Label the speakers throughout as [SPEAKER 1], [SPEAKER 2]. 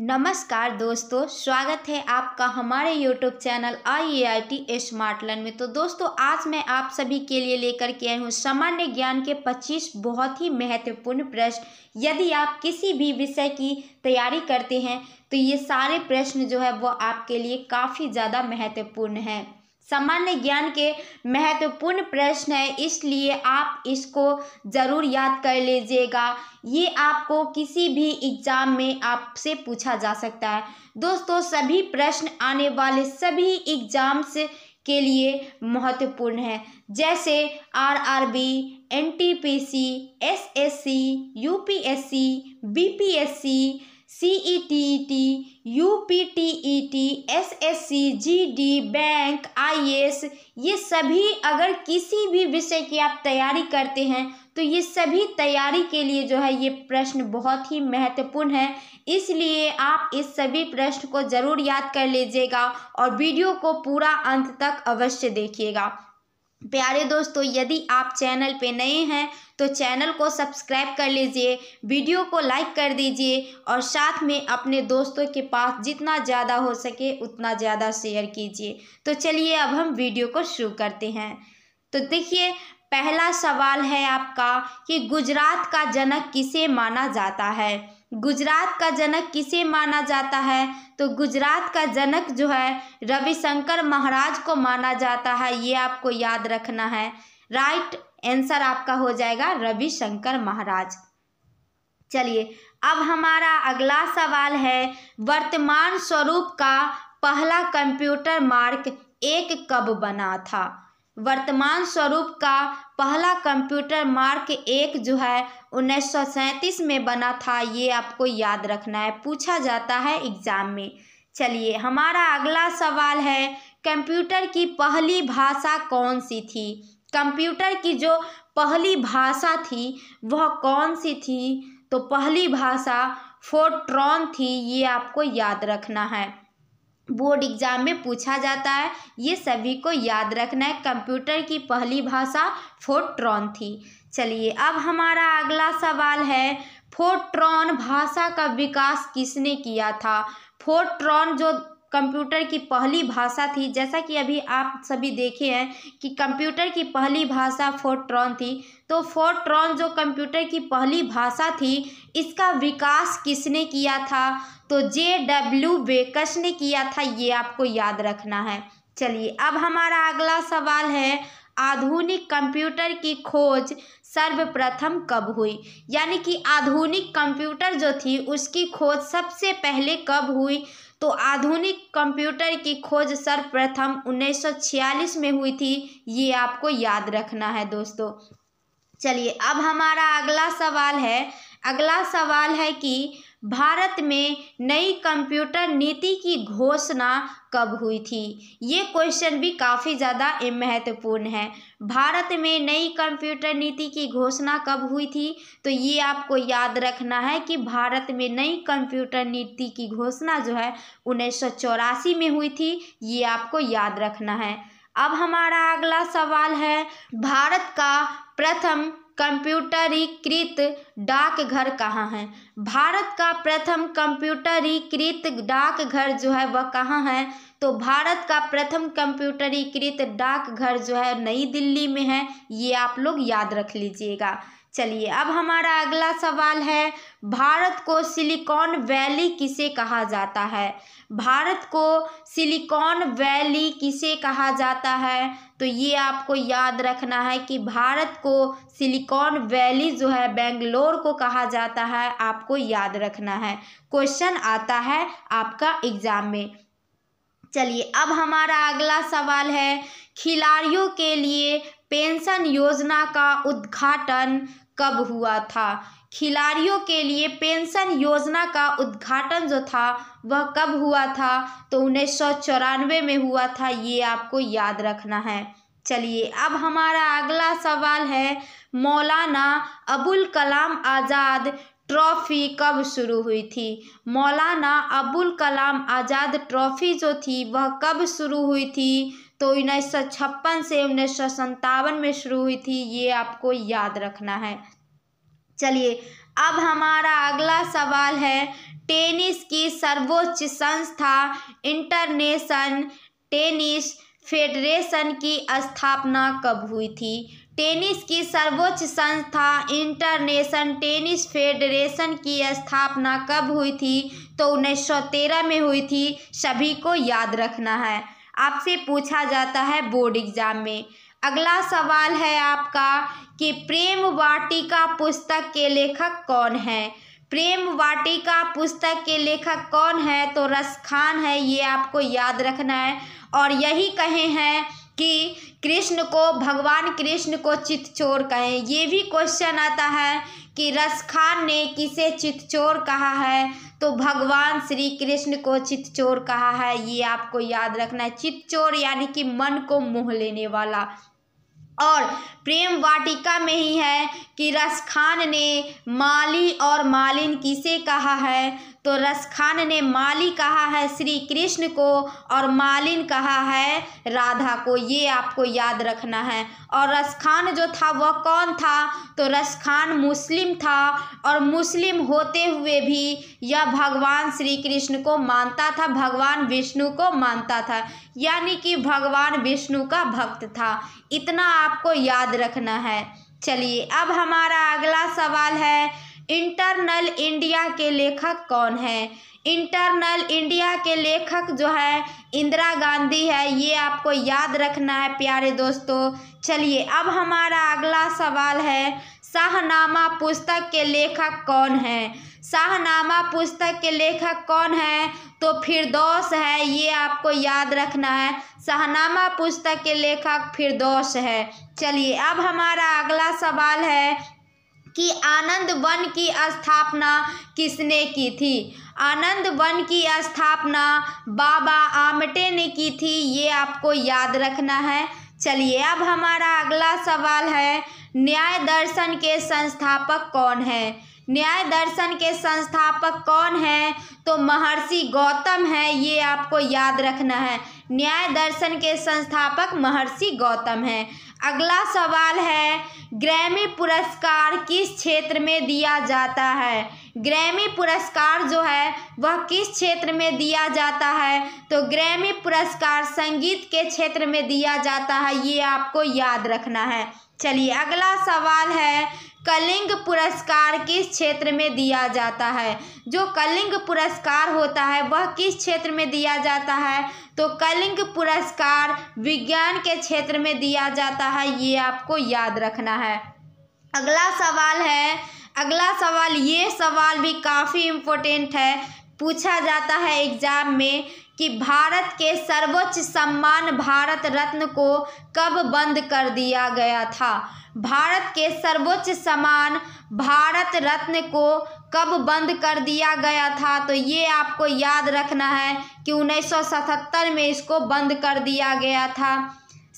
[SPEAKER 1] नमस्कार दोस्तों स्वागत है आपका हमारे YouTube channel I A I T smart learn में तो दोस्तों आज मैं आप सभी के लिए लेकर के आई हूँ सामान्य ज्ञान के 25 बहुत ही महत्वपूर्ण प्रश्न यदि आप किसी भी विषय की तैयारी करते हैं तो ये सारे प्रश्न जो है वो आपके लिए काफ़ी ज़्यादा महत्वपूर्ण हैं सामान्य ज्ञान के महत्वपूर्ण प्रश्न है इसलिए आप इसको ज़रूर याद कर लीजिएगा ये आपको किसी भी एग्ज़ाम में आपसे पूछा जा सकता है दोस्तों सभी प्रश्न आने वाले सभी एग्ज़ाम्स के लिए महत्वपूर्ण है जैसे R R B N T P C S S C U P S C B P S C C E T T U P T E T S S C G D bank I S ये सभी अगर किसी भी विषय की आप तैयारी करते हैं तो ये सभी तैयारी के लिए जो है ये प्रश्न बहुत ही महत्वपूर्ण है इसलिए आप इस सभी प्रश्न को ज़रूर याद कर लीजिएगा और वीडियो को पूरा अंत तक अवश्य देखिएगा प्यारे दोस्तों यदि आप चैनल पे नए हैं तो चैनल को सब्सक्राइब कर लीजिए वीडियो को लाइक कर दीजिए और साथ में अपने दोस्तों के पास जितना ज़्यादा हो सके उतना ज़्यादा शेयर कीजिए तो चलिए अब हम वीडियो को शुरू करते हैं तो देखिए पहला सवाल है आपका कि गुजरात का जनक किसे माना जाता है गुजरात का जनक किसे माना जाता है तो गुजरात का जनक जो है रविशंकर महाराज को माना जाता है ये आपको याद रखना है राइट आंसर आपका हो जाएगा रविशंकर महाराज चलिए अब हमारा अगला सवाल है वर्तमान स्वरूप का पहला कंप्यूटर मार्क एक कब बना था वर्तमान स्वरूप का पहला कंप्यूटर मार्क एक जो है उन्नीस सौ सैंतीस में बना था ये आपको याद रखना है पूछा जाता है एग्ज़ाम में चलिए हमारा अगला सवाल है कंप्यूटर की पहली भाषा कौन सी थी कंप्यूटर की जो पहली भाषा थी वह कौन सी थी तो पहली भाषा फोट्रॉन थी ये आपको याद रखना है बोर्ड एग्जाम में पूछा जाता है ये सभी को याद रखना है कंप्यूटर की पहली भाषा फोट्रॉन थी चलिए अब हमारा अगला सवाल है फोट्रॉन भाषा का विकास किसने किया था फोट्रॉन जो कंप्यूटर की पहली भाषा थी जैसा कि अभी आप सभी देखे हैं कि कंप्यूटर की पहली भाषा फोर्ट्रॉन थी तो फोर्ट्रॉन जो कंप्यूटर की पहली भाषा थी इसका विकास किसने किया था तो जे डब्ल्यू बेकस ने किया था ये आपको याद रखना है चलिए अब हमारा अगला सवाल है आधुनिक कंप्यूटर की खोज सर्वप्रथम कब हुई यानी कि आधुनिक कंप्यूटर जो थी उसकी खोज सबसे पहले कब हुई तो आधुनिक कंप्यूटर की खोज सर्वप्रथम उन्नीस सौ छियालीस में हुई थी ये आपको याद रखना है दोस्तों चलिए अब हमारा अगला सवाल है अगला सवाल है कि भारत में नई कंप्यूटर नीति की घोषणा कब हुई थी ये क्वेश्चन भी काफ़ी ज़्यादा महत्वपूर्ण है भारत में नई कंप्यूटर नीति की घोषणा कब हुई थी तो ये आपको याद रखना है कि भारत में नई कंप्यूटर नीति की घोषणा जो है उन्नीस में हुई थी ये आपको याद रखना है अब हमारा अगला सवाल है भारत का प्रथम कंप्यूटरीकृत डाकघर कहाँ है भारत का प्रथम कंप्यूटरीकृत डाकघर जो है वह कहाँ है तो भारत का प्रथम कंप्यूटरीकृत डाकघर जो है नई दिल्ली में है ये आप लोग याद रख लीजिएगा चलिए अब हमारा अगला सवाल है भारत को सिलिकॉन वैली किसे कहा जाता है भारत को सिलिकॉन वैली किसे कहा जाता है तो ये आपको याद रखना है कि भारत को सिलिकॉन वैली जो है बेंगलोर को कहा जाता है आपको याद रखना है क्वेश्चन आता है आपका एग्ज़ाम में चलिए अब हमारा अगला सवाल है खिलाड़ियों के लिए पेंशन योजना का उद्घाटन कब हुआ था खिलाड़ियों के लिए पेंशन योजना का उद्घाटन जो था वह कब हुआ था तो उन्नीस सौ चौरानवे में हुआ था ये आपको याद रखना है चलिए अब हमारा अगला सवाल है मौलाना अबुल कलाम आज़ाद ट्रॉफ़ी कब शुरू हुई थी मौलाना अबुल कलाम आज़ाद ट्रॉफ़ी जो थी वह कब शुरू हुई थी तो उन्नीस सौ छप्पन से उन्नीस सौ में शुरू हुई थी ये आपको याद रखना है चलिए अब हमारा अगला सवाल है टेनिस की सर्वोच्च संस्था इंटरनेशन टेनिस फेडरेशन की स्थापना कब हुई थी टेनिस की सर्वोच्च संस्था इंटरनेशन टेनिस फेडरेशन की स्थापना कब हुई थी तो 1913 में हुई थी सभी को याद रखना है आपसे पूछा जाता है बोर्ड एग्जाम में अगला सवाल है आपका कि प्रेम वाटिका पुस्तक के लेखक कौन है प्रेम वाटिका पुस्तक के लेखक कौन है तो रस खान है ये आपको याद रखना है और यही कहे हैं कि कृष्ण को भगवान कृष्ण को चितचोर कहें ये भी क्वेश्चन आता है कि रस खान ने किसे चितचोर कहा है तो भगवान श्री कृष्ण को चितचोर कहा है ये आपको याद रखना है चितचोर यानी कि मन को मोह लेने वाला और प्रेम वाटिका में ही है कि रस खान ने माली और मालिन किसे कहा है तो रसखान ने माली कहा है श्री कृष्ण को और मालिन कहा है राधा को ये आपको याद रखना है और रसखान जो था वह कौन था तो रसखान मुस्लिम था और मुस्लिम होते हुए भी यह भगवान श्री कृष्ण को मानता था भगवान विष्णु को मानता था यानी कि भगवान विष्णु का भक्त था इतना आपको याद रखना है चलिए अब हमारा अगला सवाल है इंटरनल इंडिया के लेखक कौन हैं इंटरनल इंडिया के लेखक जो है इंदिरा गांधी है ये आपको याद रखना है प्यारे दोस्तों चलिए अब हमारा अगला सवाल है शाहनामा पुस्तक के लेखक कौन हैं शाहनामा पुस्तक के लेखक कौन हैं तो फिरदौस है ये आपको याद रखना है शाहनामा पुस्तक के लेखक फिरदौस है चलिए अब हमारा अगला सवाल है कि आनंद वन की स्थापना किसने की थी आनंद वन की स्थापना बाबा आमटे ने की थी ये आपको याद रखना है चलिए अब हमारा अगला सवाल है न्याय दर्शन के संस्थापक कौन है न्याय दर्शन के संस्थापक कौन हैं तो महर्षि गौतम है ये आपको याद रखना है न्याय दर्शन के संस्थापक महर्षि गौतम है अगला सवाल है ग्रैमी पुरस्कार किस क्षेत्र में दिया जाता है ग्रैमी पुरस्कार जो है वह किस क्षेत्र में दिया जाता है तो ग्रैमी पुरस्कार संगीत के क्षेत्र में दिया जाता है ये आपको याद रखना है चलिए अगला सवाल है कलिंग पुरस्कार किस क्षेत्र में दिया जाता है जो कलिंग पुरस्कार होता है वह किस क्षेत्र में दिया जाता है तो कलिंग पुरस्कार विज्ञान के क्षेत्र में दिया जाता है ये आपको याद रखना है अगला सवाल है अगला सवाल ये सवाल भी काफ़ी इम्पोर्टेंट है पूछा जाता है एग्ज़ाम में कि भारत के सर्वोच्च सम्मान भारत रत्न को कब बंद कर दिया गया था भारत के सर्वोच्च सम्मान भारत रत्न को कब बंद कर दिया गया था तो ये आपको याद रखना है कि 1977 में इसको बंद कर दिया गया था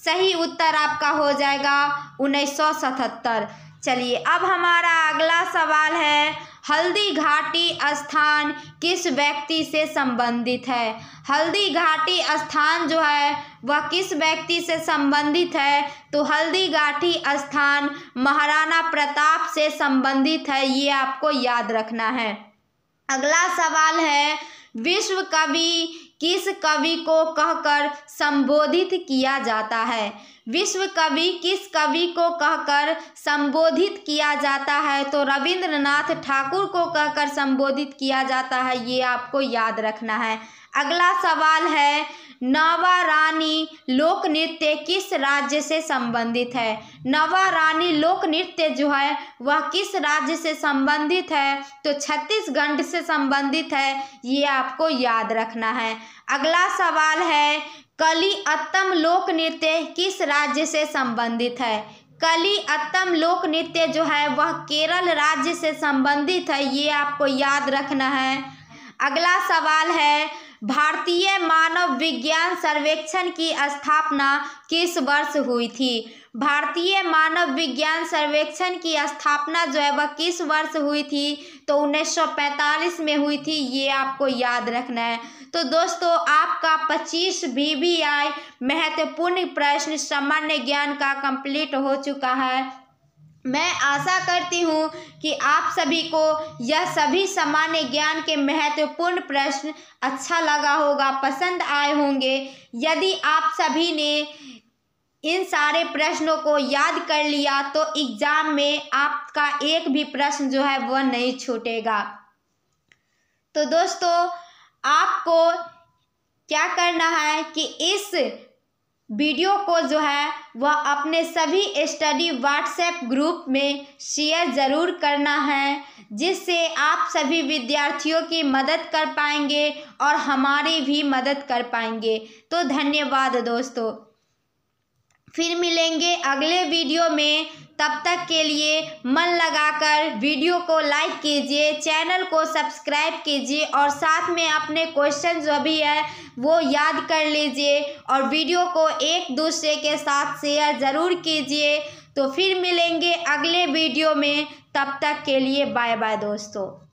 [SPEAKER 1] सही उत्तर आपका हो जाएगा 1977 चलिए अब हमारा अगला सवाल है हल्दी घाटी स्थान किस व्यक्ति से संबंधित है हल्दी घाटी स्थान जो है वह किस व्यक्ति से संबंधित है तो हल्दी घाटी स्थान महाराणा प्रताप से संबंधित है ये आपको याद रखना है अगला सवाल है विश्व कवि किस कवि को कहकर संबोधित किया जाता है विश्व कवि किस कवि को कहकर संबोधित किया जाता है तो रविंद्रनाथ ठाकुर को कहकर संबोधित किया जाता है ये आपको याद रखना है अगला सवाल है नवा रानी लोक नृत्य किस राज्य से संबंधित है नवा रानी लोक नृत्य जो है वह किस राज्य से संबंधित है तो छत्तीसगढ़ से संबंधित है ये आपको याद रखना है अगला सवाल है कली अत्तम लोक नृत्य किस राज्य से संबंधित है कली अत्तम लोक नृत्य जो है वह केरल राज्य से संबंधित है ये आपको याद रखना है अगला सवाल है भारतीय मानव विज्ञान सर्वेक्षण की स्थापना किस वर्ष हुई थी भारतीय मानव विज्ञान सर्वेक्षण की स्थापना जो है वह किस वर्ष हुई थी तो 1945 में हुई थी ये आपको याद रखना है तो दोस्तों आपका 25 आई महत्वपूर्ण प्रश्न सामान्य ज्ञान का कंप्लीट हो चुका है मैं आशा करती हूँ कि आप सभी को यह सभी सामान्य ज्ञान के महत्वपूर्ण प्रश्न अच्छा लगा होगा पसंद आए होंगे यदि आप सभी ने इन सारे प्रश्नों को याद कर लिया तो एग्ज़ाम में आपका एक भी प्रश्न जो है वह नहीं छूटेगा तो दोस्तों आपको क्या करना है कि इस वीडियो को जो है वह अपने सभी स्टडी व्हाट्सएप ग्रुप में शेयर ज़रूर करना है जिससे आप सभी विद्यार्थियों की मदद कर पाएंगे और हमारी भी मदद कर पाएंगे तो धन्यवाद दोस्तों फिर मिलेंगे अगले वीडियो में तब तक के लिए मन लगाकर वीडियो को लाइक कीजिए चैनल को सब्सक्राइब कीजिए और साथ में अपने क्वेश्चन जो भी है वो याद कर लीजिए और वीडियो को एक दूसरे के साथ शेयर ज़रूर कीजिए तो फिर मिलेंगे अगले वीडियो में तब तक के लिए बाय बाय दोस्तों